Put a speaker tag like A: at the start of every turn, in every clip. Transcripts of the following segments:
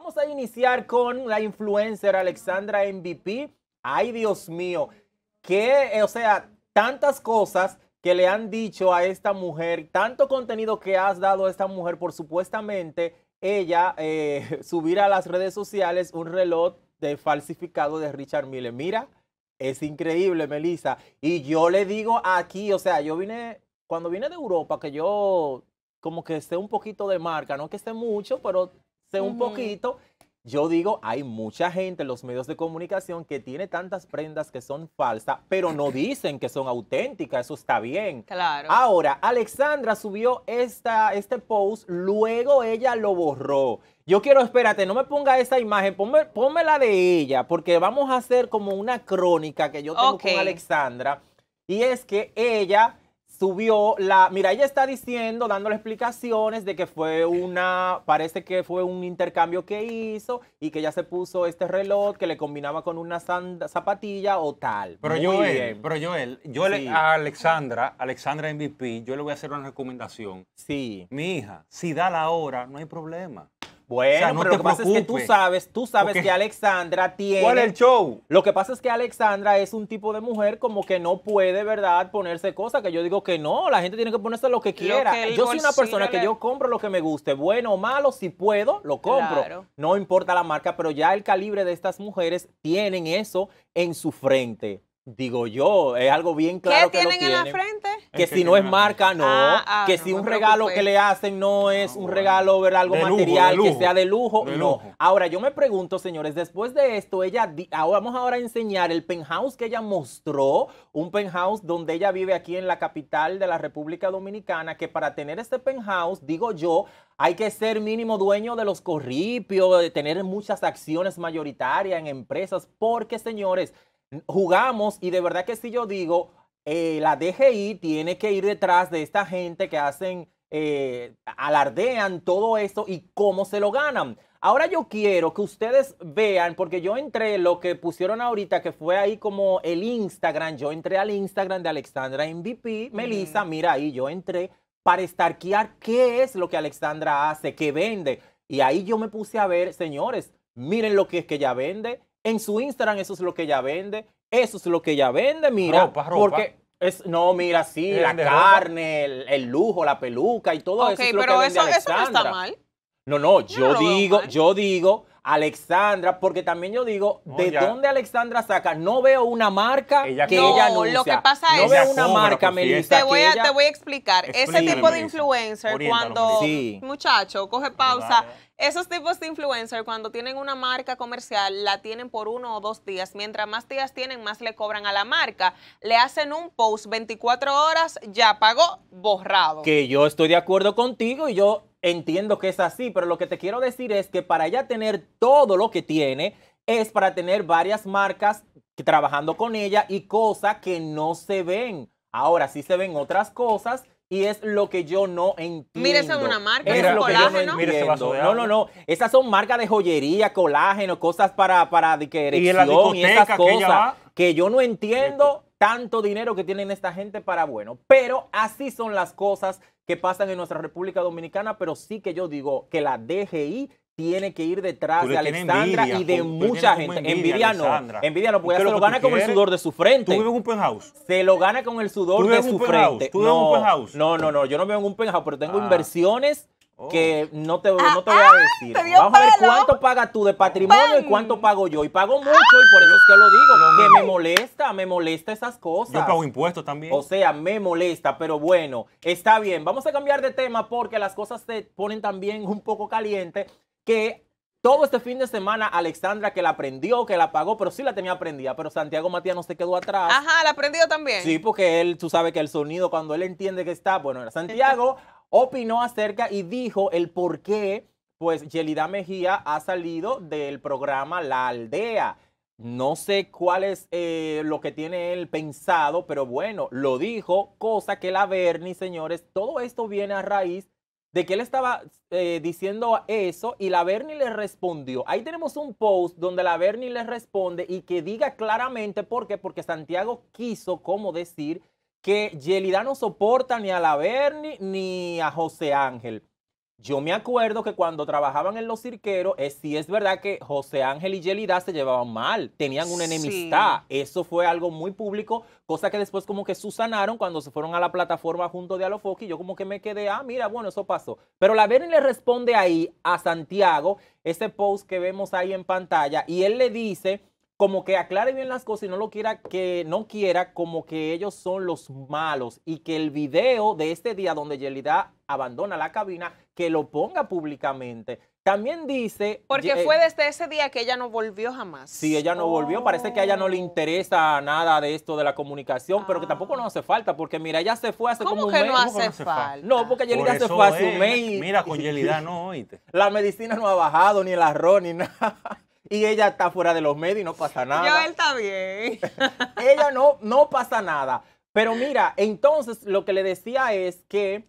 A: Vamos a iniciar con la influencer Alexandra MVP. Ay, Dios mío, que, eh, o sea, tantas cosas que le han dicho a esta mujer, tanto contenido que has dado a esta mujer por supuestamente ella eh, subir a las redes sociales un reloj de falsificado de Richard Mille. Mira, es increíble, Melissa. Y yo le digo aquí, o sea, yo vine, cuando vine de Europa, que yo como que esté un poquito de marca, no que esté mucho, pero un poquito, yo digo, hay mucha gente en los medios de comunicación que tiene tantas prendas que son falsas, pero no dicen que son auténticas, eso está bien. Claro. Ahora, Alexandra subió esta, este post, luego ella lo borró. Yo quiero, espérate, no me ponga esa imagen, ponme, la de ella, porque vamos a hacer como una crónica que yo tengo con Alexandra. Y es que ella subió la. Mira, ella está diciendo, dándole explicaciones de que fue una. Parece que fue un intercambio que hizo y que ya se puso este reloj que le combinaba con una zapatilla o tal. Pero Muy Joel, pero Joel, yo a Alexandra, Alexandra MVP, yo le voy a hacer una recomendación. Sí. Mi hija, si da la hora, no hay problema. Bueno, pero lo que pasa es que tú sabes, tú sabes que Alexandra tiene. ¿Cuál es el show? Lo que pasa es que Alexandra es un tipo de mujer como que no puede, ¿verdad?, ponerse cosas que yo digo que no, la gente tiene que ponerse lo que quiera. yo soy una persona que yo compro lo que me guste, bueno o malo, si puedo, lo compro. No importa la marca, pero ya el calibre de estas mujeres tienen eso en su frente. Digo yo, es algo bien claro. ¿Qué que tienen, en la frente? Que si no es marca, no. Ah, ah, que si un regalo que le hacen no es ah, un regalo, ver algo material que sea de lujo, no. Ahora, yo me pregunto, señores, después de esto, ella, vamos ahora a enseñar el penthouse que ella mostró, un penthouse donde ella vive aquí en la capital de la República Dominicana, que para tener este penthouse, digo yo, hay que ser mínimo dueño de los corripios, de tener muchas acciones mayoritarias en empresas, porque, señores, jugamos y de verdad que si yo digo, eh, la DGI tiene que ir detrás de esta gente que hacen, eh, alardean todo esto y cómo se lo ganan. Ahora yo quiero que ustedes vean, porque yo entré lo que pusieron ahorita, que fue ahí como el Instagram, yo entré al Instagram de Alexandra MVP, Melissa, mira ahí, yo entré para estarquear qué es lo que Alexandra hace, qué vende. Y ahí yo me puse a ver, señores, miren lo que es que ella vende, en su Instagram eso es lo que ella vende. Eso es lo que ella vende, mira. Ropa, ropa. Porque es, no, mira, sí, la carne, el, lujo, la peluca y todo eso es lo pero que eso, no está mal. No, no, yo, digo, yo digo Alexandra, porque también yo digo, ¿de dónde Alexandra saca? No veo una marca que ella no Lo que pasa no veo una marca, Melissa. Te voy, a, te explicar. Ese tipo de influencer, cuando. Muchacho, coge pausa. Esos tipos de influencer, cuando tienen una marca comercial, la tienen por uno o dos días. Mientras más días tienen, más le cobran a la marca. Le hacen un post 24 horas, ya pagó, borrado. Que yo estoy de acuerdo contigo y yo Entiendo que es así, pero lo que te quiero decir es que para ella tener todo lo que tiene, es para tener varias marcas trabajando con ella y cosas que no se ven. Ahora sí se ven otras cosas y es lo que yo no entiendo. Mire, esa es una marca, es colágeno. no, no, no, Esas son marcas de joyería, colágeno, cosas para, para y, esas cosas que yo no entiendo tanto dinero que tienen esta gente para bueno. Pero así son las cosas que pasan en nuestra República Dominicana, pero sí que yo digo que la DGI tiene que ir detrás de Alexandra y de mucha gente. Envidia, envidia no. Envidia no, se lo, gana con el sudor de su frente. ¿Tú vives en un penthouse? Se lo gana con el sudor de su frente. ¿Tú vives en un penthouse? No, no, no. Yo no vivo en un penthouse, pero tengo ah. inversiones Oh. que no te, no te voy a ah, ah, decir. Vamos a ver cuánto paga tú de patrimonio y cuánto pago yo. Y pago mucho y por eso es que lo digo. que me molesta, me molesta esas cosas. Yo pago impuestos también. O sea, me molesta, pero bueno, está bien. Vamos a cambiar de tema porque las cosas se ponen también un poco caliente que todo este fin de semana, Alexandra que la aprendió, que la pagó, pero sí la tenía aprendida. Pero Santiago Matías no se quedó atrás. Ajá, la aprendió también. Sí, porque él, tú sabes que el sonido, cuando él entiende que está, bueno, Santiago opinó acerca y dijo el por qué, pues, Yelida Mejía ha salido del programa La Aldea. No sé cuál es eh, lo que tiene él pensado, pero bueno, lo dijo, cosa que la Bernie, señores, todo esto viene a raíz de que él estaba eh, diciendo eso y la Bernie le respondió. Ahí tenemos un post donde la Bernie le responde y que diga claramente por qué, porque Santiago quiso como decir que Yelida no soporta ni a la vernie ni a José Ángel. Yo me acuerdo que cuando trabajaban en los cirqueros, eh, sí es verdad que José Ángel y Yelida se llevaban mal, tenían una enemistad. Eso fue algo muy público, cosa que después como que susanaron cuando se fueron a la plataforma junto de Alofoque. Yo como que me quedé, ah, mira, bueno, eso pasó. Pero la le responde ahí a Santiago, ese post que vemos ahí en pantalla, y él le dice como que aclare bien las cosas y no lo quiera que no quiera como que ellos son los malos y que el video de este día donde Yelida abandona la cabina que lo ponga públicamente. También dice... Porque eh, fue desde ese día que ella no volvió jamás. Sí, ella no volvió. Parece que a ella no le oh. interesa nada de esto de la comunicación, pero que ah. tampoco no hace falta, porque mira, ella se fue hace como un mes. ¿Cómo que no hace, falta? No, porque Yelida se fue hace un mes. Mira, con Yelida no, oíste. La medicina no ha bajado, ni el arroz, ni nada y ella está fuera de los medios y no pasa nada. Ya él está bien. ella no, no pasa nada. Pero mira, entonces lo que le decía es que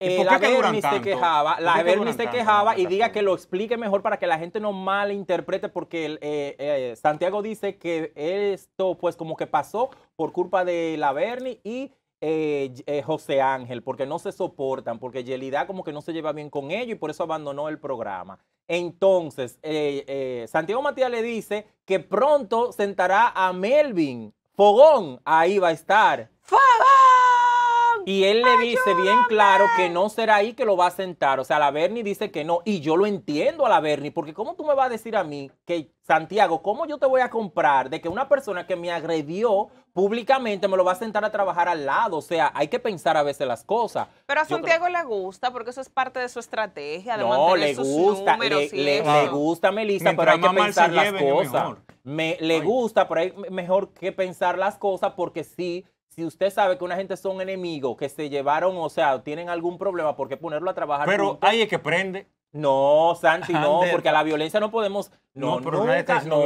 A: eh, la Bernie se quejaba, la Bernie se quejaba y diga que lo explique mejor para que la gente no malinterprete, porque eh, eh, Santiago dice que esto, pues, como que pasó por culpa de la Bernie y eh, eh, José Ángel, porque no se soportan, porque Yelida como que no se lleva bien con ellos y por eso abandonó el programa. Entonces, eh, Santiago Matías le dice que pronto sentará a Melvin. Fogón, ahí va a estar. Y él le dice bien claro que no será ahí que lo va a sentar. O sea, la Bernie dice que no. Y yo lo entiendo a la Bernie, porque ¿cómo tú me vas a decir a mí que, Santiago, ¿cómo yo te voy a comprar de que una persona que me agredió públicamente me lo va a sentar a trabajar al lado? O sea, hay que pensar a veces las cosas. Pero a Santiago le gusta, porque eso es parte de su estrategia. De no, le gusta, le, le, gusta, Melissa, pero hay que pensar las cosas. Me, le gusta, pero hay mejor que pensar las cosas porque sí si usted sabe que una gente son enemigos, que se llevaron, o sea, tienen algún problema, ¿por qué ponerlo a trabajar? Pero hay que prende. No, Santi, no, porque a la violencia no podemos. No, no pero no,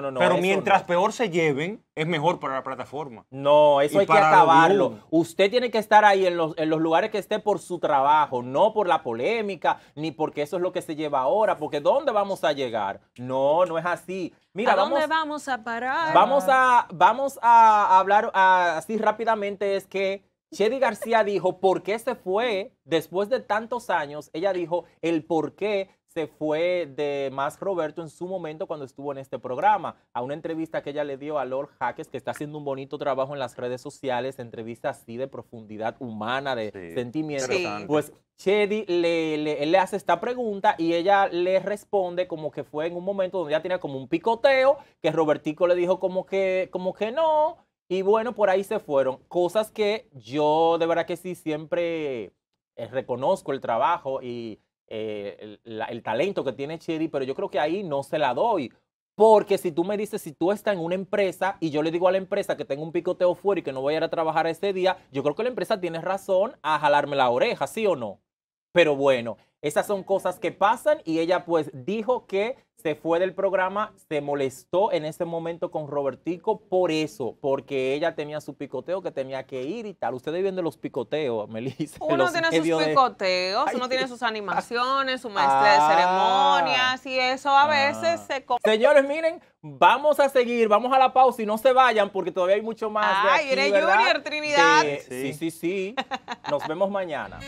A: No, no, Pero mientras peor se lleven, es mejor para la plataforma. No, eso hay que acabarlo. Usted tiene que estar ahí en los, lugares que esté por su trabajo, no por la polémica, ni porque eso es lo que se lleva ahora, porque ¿dónde vamos a llegar? No, no es así. Mira, ¿A dónde vamos a parar? Vamos a, vamos a hablar así rápidamente, es que Chedi García dijo, ¿por qué se fue? Después de tantos años, ella dijo el por qué se fue de Más Roberto en su momento cuando estuvo en este programa, a una entrevista que ella le dio a Lord Jaques, que está haciendo un bonito trabajo en las redes sociales, entrevista así de profundidad humana, de sentimiento. sentimientos. Pues Chedi le, hace esta pregunta y ella le responde como que fue en un momento donde ya tenía como un picoteo, que Robertico le dijo como que, como que no, y bueno, por ahí se fueron. Cosas que yo de verdad que sí siempre eh, reconozco el trabajo y eh, el, talento que tiene Chedi, pero yo creo que ahí no se la doy. Porque si tú me dices, si tú estás en una empresa y yo le digo a la empresa que tengo un picoteo fuera y que no voy a ir a trabajar ese día, yo creo que la empresa tiene razón a jalarme la oreja, ¿sí o no? Pero bueno, esas son cosas que pasan y ella pues dijo que se fue del programa, se molestó en ese momento con Robertico por eso, porque ella tenía su picoteo que tenía que ir y tal. Ustedes viendo los picoteos, Melissa. Uno tiene sus picoteos, uno tiene sus animaciones, su maestría de ah. ceremonias y eso a veces ah. se... Señores, miren, vamos a seguir, vamos a la pausa y no se vayan porque todavía hay mucho más. Ay, de eres Junior Trinidad. sí, sí, sí. Nos vemos mañana.